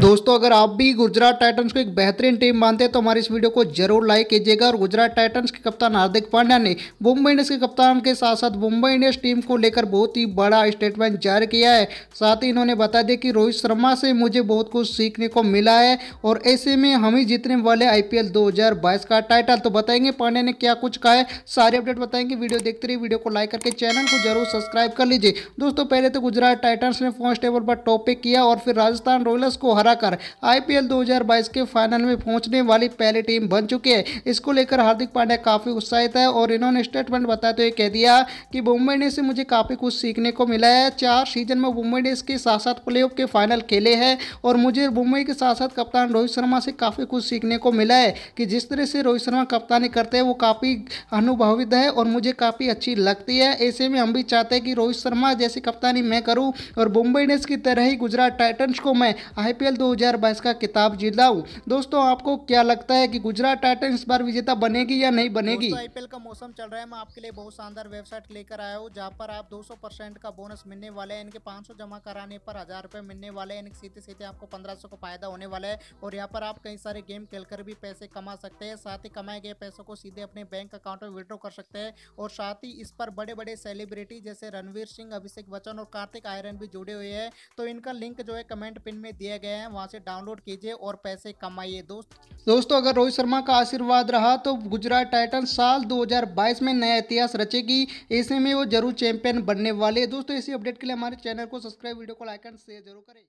दोस्तों अगर आप भी गुजरात टाइटंस को एक बेहतरीन टीम मानते हैं तो हमारे इस वीडियो को जरूर लाइक कीजिएगा और गुजरात टाइटंस के कप्तान हार्दिक पांड्या ने मुंबई इंडियंस के कप्तान के साथ साथ मुंबई इंडियंस टीम को लेकर बहुत ही बड़ा स्टेटमेंट जारी किया है साथ ही इन्होंने बता दिया कि रोहित शर्मा से मुझे बहुत कुछ सीखने को मिला है और ऐसे में हम ही जीतने वाले आई पी का टाइटल तो बताएंगे पांड्या ने क्या कुछ कहा है सारे अपडेट बताएंगे वीडियो देखते रहिए वीडियो को लाइक करके चैनल को जरूर सब्सक्राइब कर लीजिए दोस्तों पहले तो गुजरात टाइटन्स ने फर्स्ट टेबल पर टॉपिक किया और फिर राजस्थान रॉयल्स को हर हराकर आईपीएल 2022 के फाइनल में पहुंचने वाली पहली टीम बन चुकी है इसको लेकर हार्दिक पांड्या काफ़ी उत्साहित है और इन्होंने स्टेटमेंट बताते हुए कह दिया कि मुंबई इंडियंस से मुझे काफ़ी कुछ सीखने को मिला है चार सीजन में मुंबई इंडियंस के साथ साथ प्ले के फाइनल खेले हैं और मुझे मुंबई के साथ साथ कप्तान रोहित शर्मा से काफ़ी कुछ सीखने को मिला है कि जिस तरह से रोहित शर्मा कप्तानी करते हैं वो काफ़ी अनुभवित है और मुझे काफ़ी अच्छी लगती है ऐसे में हम भी चाहते हैं कि रोहित शर्मा जैसी कप्तानी मैं करूं और मुंबई इंडियंस की तरह ही गुजरात टाइटन्स को मैं आईपीएल आईपीएल 2022 का किताब हूँ दोस्तों आपको क्या लगता है कि गुजरात टाइटन इस बार विजेता बनेगी या नहीं बनेगी आईपीएल का मौसम चल रहा है मैं आपके लिए बहुत शानदार वेबसाइट लेकर आया हूँ जहाँ पर आप 200 परसेंट का बोनस मिलने वाले हैं इनके 500 जमा कराने पर हजार रुपए मिलने वाले हैं सीधे सीधे आपको पंद्रह का फायदा होने वाला है और यहाँ पर आप कई सारे गेम खेलकर भी पैसे कमा सकते हैं साथ ही कमाए गए पैसों को सीधे अपने बैंक अकाउंट में विड्रॉ कर सकते हैं और साथ ही इस पर बड़े बड़े सेलिब्रिटी जैसे रणवीर सिंह अभिषेक बच्चन और कार्तिक आयरन भी जुड़े हुए हैं तो इनका लिंक जो है कमेंट पिन में दिया गया है हैं वहाँ से डाउनलोड कीजिए और पैसे कमाइए दोस्त दोस्तों अगर रोहित शर्मा का आशीर्वाद रहा तो गुजरात टाइटन साल 2022 में नया इतिहास रचेगी ऐसे में वो जरूर चैंपियन बनने वाले दोस्तों इसी अपडेट के लिए हमारे चैनल को सब्सक्राइब वीडियो को लाइक एंड शेयर जरूर करें